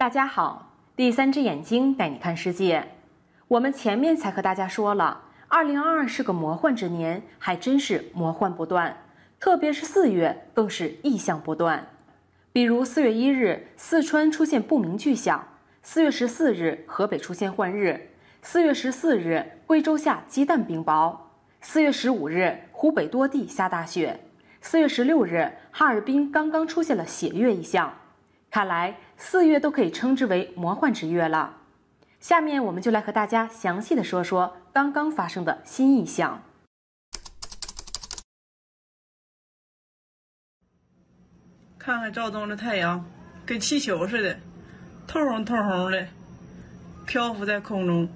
大家好，第三只眼睛带你看世界。我们前面才和大家说了，二零二二是个魔幻之年，还真是魔幻不断。特别是四月，更是异象不断。比如四月一日，四川出现不明巨响；四月十四日，河北出现幻日；四月十四日，贵州下鸡蛋冰雹；四月十五日，湖北多地下大雪；四月十六日，哈尔滨刚刚出现了血月异象。看来。四月都可以称之为魔幻之月了，下面我们就来和大家详细的说说刚刚发生的新异象。看看照东的太阳，跟气球似的，通红通红的，漂浮在空中。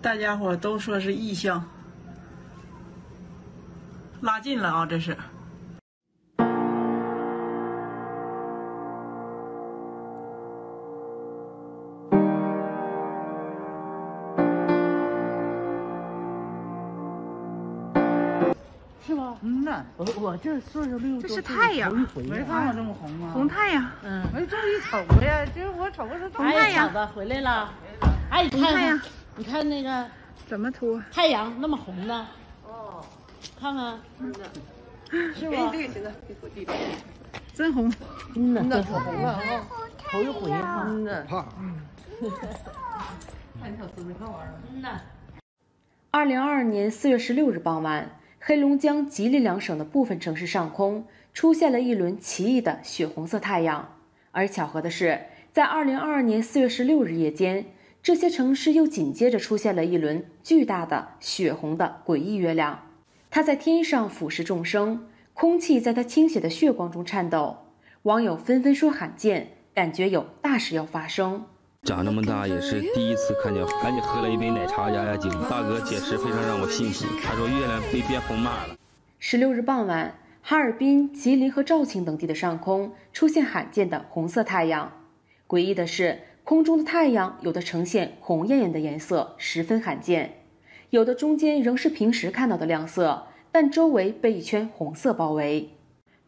大家伙都说是异象，拉近了啊，这是。我我这岁数六十多，头一回没看过这么红啊！红太阳，嗯，没这么一瞅的，就我瞅是红太阳。哎，小子回来了！哎，你看，你看那个怎么涂太阳那么红呢？哦，看看，真的，是不？真红，嗯的可红了啊！头一回，真的，哈。二零二二年四月十六日傍晚。黑龙江、吉林两省的部分城市上空出现了一轮奇异的血红色太阳，而巧合的是，在二零二二年四月十六日夜间，这些城市又紧接着出现了一轮巨大的血红的诡异月亮，它在天上俯视众生，空气在它倾斜的血光中颤抖。网友纷纷说罕见，感觉有大事要发生。长这么大也是第一次看见，赶紧喝了一杯奶茶压压惊。大哥解释非常让我信服，他说月亮被变红码了。十六日傍晚，哈尔滨、吉林和肇庆等地的上空出现罕见的红色太阳。诡异的是，空中的太阳有的呈现红艳艳的颜色，十分罕见；有的中间仍是平时看到的亮色，但周围被一圈红色包围。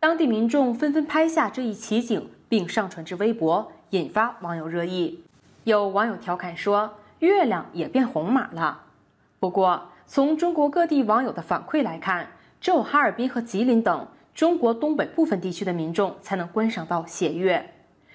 当地民众纷纷拍下这一奇景，并上传至微博，引发网友热议。有网友调侃说：“月亮也变红马了。”不过，从中国各地网友的反馈来看，只有哈尔滨和吉林等中国东北部分地区的民众才能观赏到血月。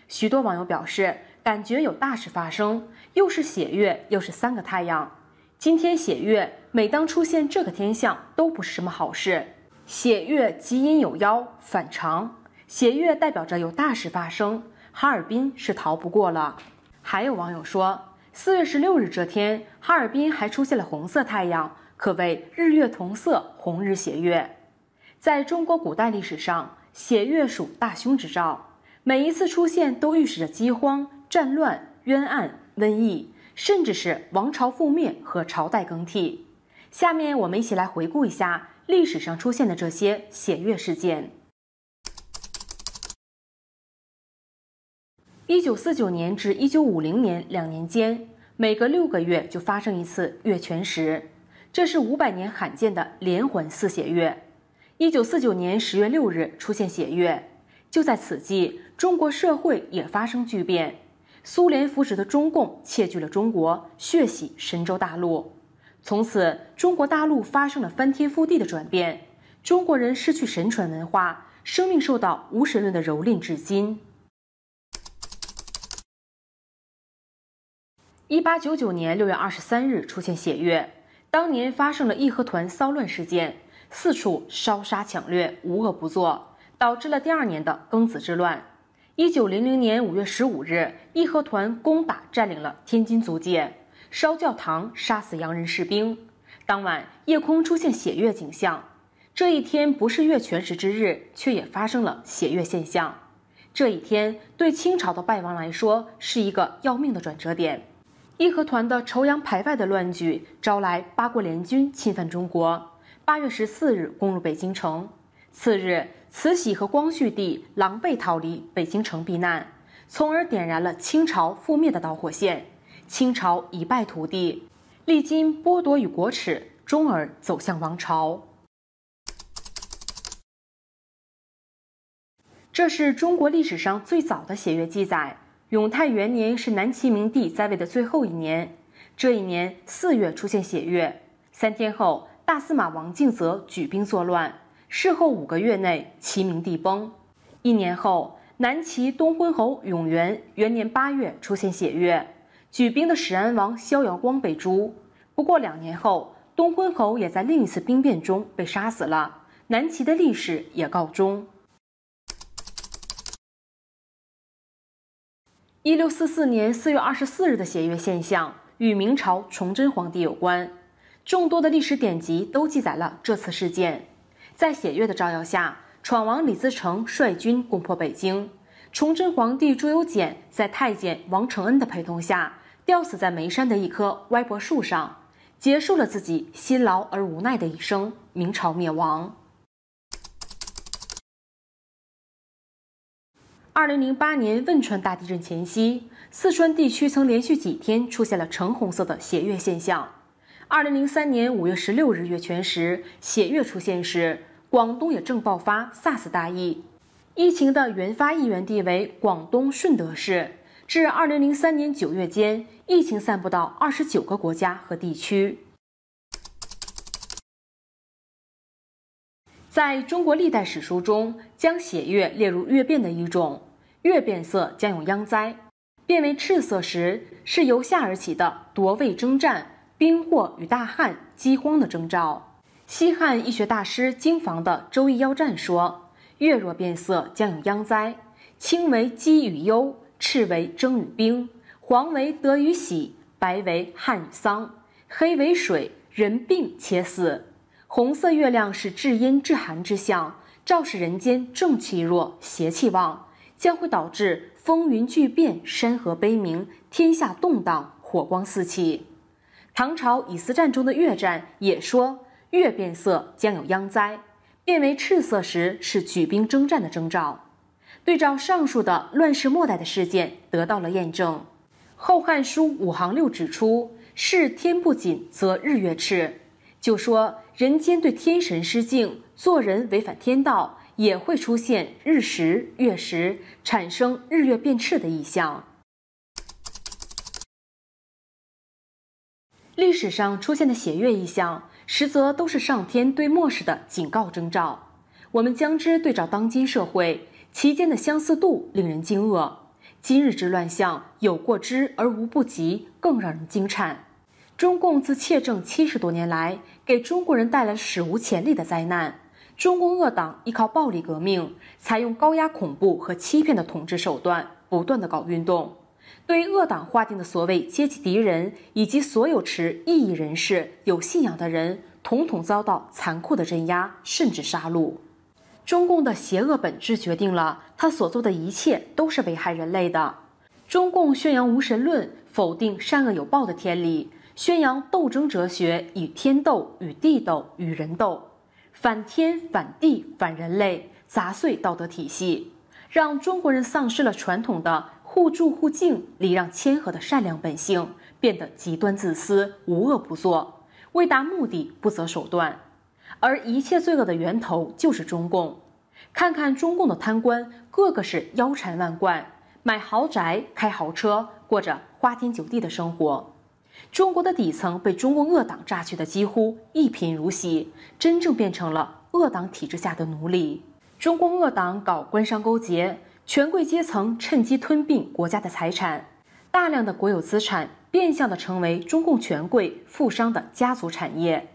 许多网友表示，感觉有大事发生，又是血月，又是三个太阳。今天血月，每当出现这个天象，都不是什么好事。血月吉阴有妖，反常。血月代表着有大事发生，哈尔滨是逃不过了。还有网友说，四月十六日这天，哈尔滨还出现了红色太阳，可谓日月同色，红日血月。在中国古代历史上，血月属大凶之兆，每一次出现都预示着饥荒、战乱、冤案、瘟疫，甚至是王朝覆灭和朝代更替。下面我们一起来回顾一下历史上出现的这些血月事件。一九四九年至一九五零年两年间，每隔六个月就发生一次月全食，这是五百年罕见的连环四血月。一九四九年十月六日出现血月，就在此际，中国社会也发生巨变。苏联扶持的中共窃据了中国，血洗神州大陆。从此，中国大陆发生了翻天覆地的转变，中国人失去神传文化，生命受到无神论的蹂躏，至今。一八九九年六月二十三日出现血月，当年发生了义和团骚乱事件，四处烧杀抢掠，无恶不作，导致了第二年的庚子之乱。一九零零年五月十五日，义和团攻打占领了天津租界，烧教堂，杀死洋人士兵。当晚夜空出现血月景象，这一天不是月全食之日，却也发生了血月现象。这一天对清朝的败亡来说是一个要命的转折点。义和团的仇洋排外的乱局招来八国联军侵犯中国。八月十四日攻入北京城，次日慈禧和光绪帝狼狈逃离北京城避难，从而点燃了清朝覆灭的导火线。清朝一败涂地，历经剥夺与国耻，终而走向王朝。这是中国历史上最早的血月记载。永泰元年是南齐明帝在位的最后一年，这一年四月出现血月，三天后大司马王敬则举兵作乱，事后五个月内齐明帝崩。一年后，南齐东昏侯永元元年八月出现血月，举兵的始安王萧遥光被诛。不过两年后，东昏侯也在另一次兵变中被杀死了，南齐的历史也告终。一六四四年四月二十四日的血月现象与明朝崇祯皇帝有关，众多的历史典籍都记载了这次事件。在血月的照耀下，闯王李自成率军攻破北京，崇祯皇帝朱由检在太监王承恩的陪同下，吊死在眉山的一棵歪脖树上，结束了自己辛劳而无奈的一生。明朝灭亡。二零零八年汶川大地震前夕，四川地区曾连续几天出现了橙红色的血月现象。二零零三年五月十六日月全食、血月出现时，广东也正爆发 SARS 大疫，疫情的原发疫源地为广东顺德市。至二零零三年九月间，疫情散布到二十九个国家和地区。在中国历代史书中，将血月列入月变的一种。月变色将有殃灾，变为赤色时，是由夏而起的夺位征战、兵祸与大旱、饥荒的征兆。西汉医学大师经房的《周易妖占》说：“月若变色，将有殃灾。青为饥与忧，赤为征与兵，黄为得与喜，白为旱与丧，黑为水，人病且死。”红色月亮是至阴至寒之象，照使人间正气弱，邪气旺，将会导致风云巨变，山河悲鸣，天下动荡，火光四起。唐朝以巳战中的月战也说，月变色将有殃灾，变为赤色时是举兵征战的征兆。对照上述的乱世末代的事件，得到了验证。《后汉书》五行六指出，是天不紧则日月赤。就说人间对天神失敬，做人违反天道，也会出现日食、月食，产生日月变赤的异象。历史上出现的血月异象，实则都是上天对末世的警告征兆。我们将之对照当今社会，其间的相似度令人惊愕。今日之乱象，有过之而无不及，更让人惊颤。中共自窃政七十多年来，给中国人带来史无前例的灾难。中共恶党依靠暴力革命，采用高压、恐怖和欺骗的统治手段，不断的搞运动，对恶党划定的所谓阶级敌人以及所有持异议人士、有信仰的人，统统遭到残酷的镇压，甚至杀戮。中共的邪恶本质决定了他所做的一切都是危害人类的。中共宣扬无神论，否定善恶有报的天理。宣扬斗争哲学，与天斗，与地斗，与人斗，反天，反地，反人类，砸碎道德体系，让中国人丧失了传统的互助互敬、礼让谦和的善良本性，变得极端自私、无恶不作，为达目的不择手段。而一切罪恶的源头就是中共。看看中共的贪官，个个是腰缠万贯，买豪宅、开豪车，过着花天酒地的生活。中国的底层被中共恶党榨取的几乎一贫如洗，真正变成了恶党体制下的奴隶。中共恶党搞官商勾结，权贵阶层趁机吞并国家的财产，大量的国有资产变相的成为中共权贵富商的家族产业。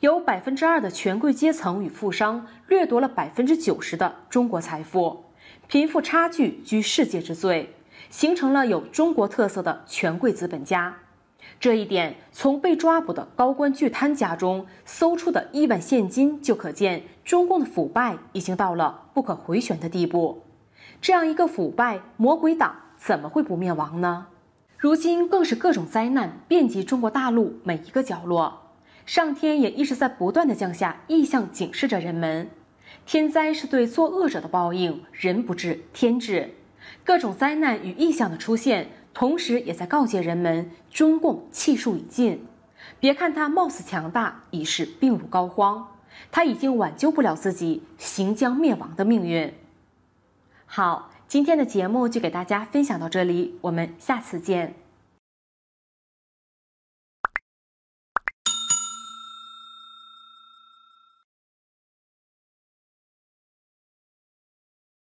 有百分之二的权贵阶层与富商掠夺了百分之九十的中国财富，贫富差距居世界之最，形成了有中国特色的权贵资本家。这一点，从被抓捕的高官巨贪家中搜出的亿万现金就可见，中共的腐败已经到了不可回旋的地步。这样一个腐败魔鬼党，怎么会不灭亡呢？如今更是各种灾难遍及中国大陆每一个角落，上天也一直在不断的降下异象，警示着人们。天灾是对作恶者的报应，人不治，天治。各种灾难与异象的出现。同时，也在告诫人们，中共气数已尽。别看他貌似强大，已是病入膏肓，他已经挽救不了自己行将灭亡的命运。好，今天的节目就给大家分享到这里，我们下次见。